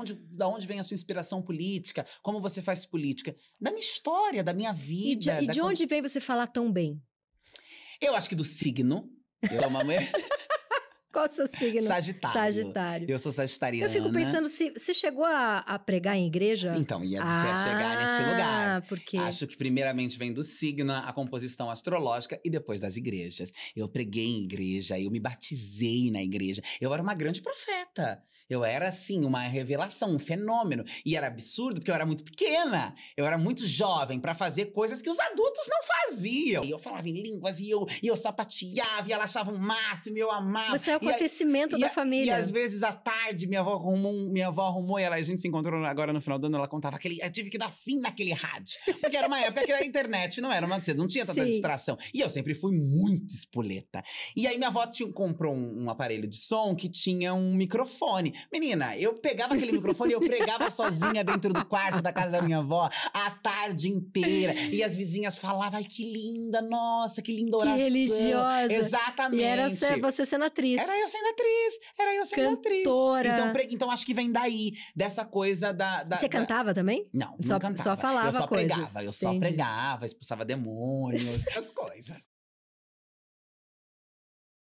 onde, da onde vem a sua inspiração política, como você faz política. Da minha história, da minha vida. E de, e de onde con... vem você falar tão bem? Eu acho que do signo. Eu mulher. Qual o seu signo? Sagitário. Sagitário. Eu sou sagitariana. Eu fico pensando se você chegou a, a pregar em igreja. Então, ia ah, chegar nesse ah, lugar. Acho que primeiramente vem do signo, a composição astrológica e depois das igrejas. Eu preguei em igreja, eu me batizei na igreja. Eu era uma grande profeta. Eu era, assim, uma revelação, um fenômeno. E era absurdo, porque eu era muito pequena. Eu era muito jovem para fazer coisas que os adultos não faziam. E eu falava em línguas, e eu, e eu sapateava, e ela achava o máximo, e eu amava. Você é o acontecimento a, da a, família. E às vezes, à tarde, minha avó arrumou, minha avó arrumou e ela, a gente se encontrou agora no final do ano, ela contava aquele... Eu tive que dar fim naquele rádio internet. Porque era uma época que a internet não era uma. Não tinha tanta Sim. distração. E eu sempre fui muito espoleta. E aí minha avó tinha, comprou um, um, aparelho de som que tinha um microfone. Menina, eu pegava aquele microfone e eu pregava sozinha dentro do quarto da casa da minha avó a tarde inteira. E as vizinhas falavam: ai, que linda, nossa, que linda oração. Que religiosa. Exatamente. E era você sendo atriz. Era eu sendo atriz. Era eu sendo Cantora. atriz. Então, então acho que vem daí, dessa coisa da. da você da... cantava também? Não, só, não cantava. Só falava eu só coisas coisas. pregava, eu Entendi. só pregava, expulsava demônios, essas coisas.